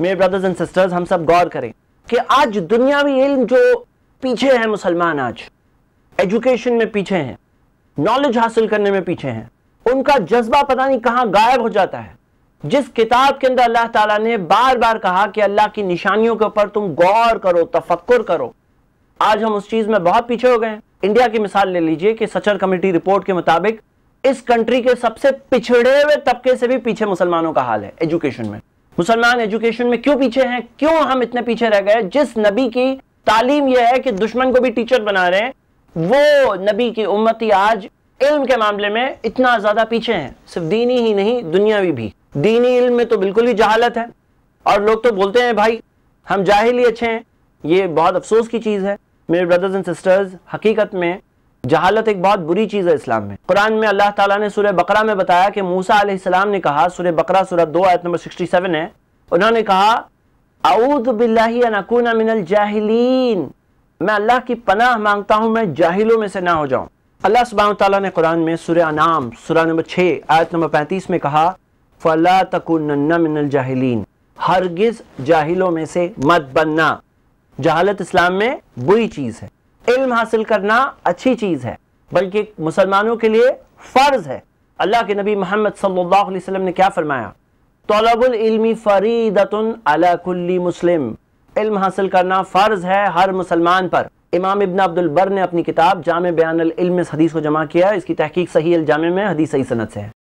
میرے brothers and sisters ہم سب غور کریں کہ آج دنیاوی علم جو پیچھے ہیں مسلمان آج ایجوکیشن میں پیچھے ہیں نالج حاصل کرنے میں پیچھے ہیں ان کا جذبہ پتہ نہیں کہاں غائب ہو جاتا ہے جس کتاب کے اندر اللہ تعالیٰ نے بار بار کہا کہ اللہ کی نشانیوں کے اوپر تم غور کرو تفکر کرو آج ہم اس چیز میں بہت پیچھے ہو گئے ہیں انڈیا کی مثال لے لیجئے کہ سچر کمیٹی رپورٹ کے مطابق اس کنٹری کے سب سے پچھڑے ہوئے طبقے سے بھی پیچھے مسلمانوں کا حال ہے ایجوکیشن میں مسلمان ایجوکیشن میں کیوں پیچھے ہیں کیوں ہم اتنے پیچھے رہ گئے جس نبی کی تعلیم یہ ہے کہ دشمن کو بھی ٹیچر بنا رہے ہیں وہ نبی کی امتی آج علم کے معاملے میں اتنا زیادہ پیچھے ہیں صرف دینی ہی نہیں دنیاوی بھی دینی علم میں تو بالکل ہی جہالت ہے اور لوگ تو بولتے ہیں بھائی ہم جاہل ہی اچھے ہیں یہ بہت افسوس کی چیز ہے میرے بردرز اینڈ سسٹرز حقیقت میں جہالت ایک بہت بری چیز ہے اسلام میں قرآن میں اللہ تعالیٰ نے سورہ بقرہ میں بتایا کہ موسیٰ علیہ السلام نے کہا سورہ بقرہ سورہ دو آیت نمبر 67 ہے انہوں نے کہا اعوذ باللہ ان اکون من الجاہلین میں اللہ کی پناہ مانگتا ہوں میں جاہلوں میں سے نہ ہو جاؤں اللہ سبحانہ وتعالیٰ نے قرآن میں سورہ انام سورہ نمبر 6 آیت نمبر 35 میں کہا فَلَا تَكُنَّنَّ مِنَ الْجَاهِلِينَ ہرگز جاہلوں میں سے مت بننا جہالت اسلام میں بری چیز ہے علم حاصل کرنا اچھی چیز ہے بلکہ مسلمانوں کے لیے فرض ہے اللہ کے نبی محمد صلی اللہ علیہ وسلم نے کیا فرمایا طلب العلم فریدت علی کل مسلم علم حاصل کرنا فرض ہے ہر مسلمان پر امام ابن عبد البر نے اپنی کتاب جامع بیان العلم اس حدیث کو جمع کیا اس کی تحقیق صحیح الجامع میں حدیث صحیح سنت سے ہے